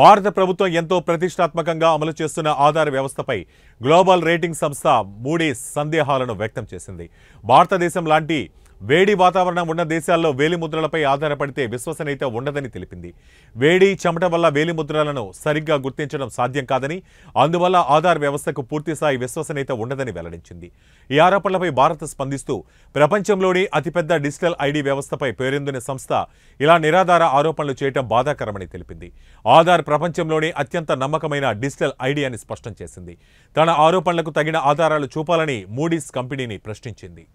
భారత ప్రభుత్వం ఎంతో ప్రతిష్టాత్మకంగా అమలు చేస్తున్న ఆధార్ వ్యవస్థపై గ్లోబల్ రేటింగ్ సంస్థ మూడీ సందేహాలను వ్యక్తం చేసింది భారతదేశం లాంటి వేడి వాతావరణం ఉన్న దేశాల్లో వేలిముద్రలపై ఆధారపడితే విశ్వసనీయత ఉండదని తెలిపింది వేడి చెమట వల్ల వేలిముద్రలను సరిగ్గా గుర్తించడం సాధ్యం కాదని అందువల్ల ఆధార్ వ్యవస్థకు పూర్తిస్థాయి విశ్వసనీయత ఉండదని వెల్లడించింది ఈ ఆరోపణలపై భారత్ స్పందిస్తూ ప్రపంచంలోని అతిపెద్ద డిజిటల్ ఐడి వ్యవస్థపై పేరొందిన సంస్థ ఇలా నిరాధార ఆరోపణలు చేయడం బాధాకరమని తెలిపింది ఆధార్ ప్రపంచంలోనే అత్యంత నమ్మకమైన డిజిటల్ ఐడి అని స్పష్టం చేసింది తన ఆరోపణలకు తగిన ఆధారాలు చూపాలని మూడీస్ కంపెనీని ప్రశ్నించింది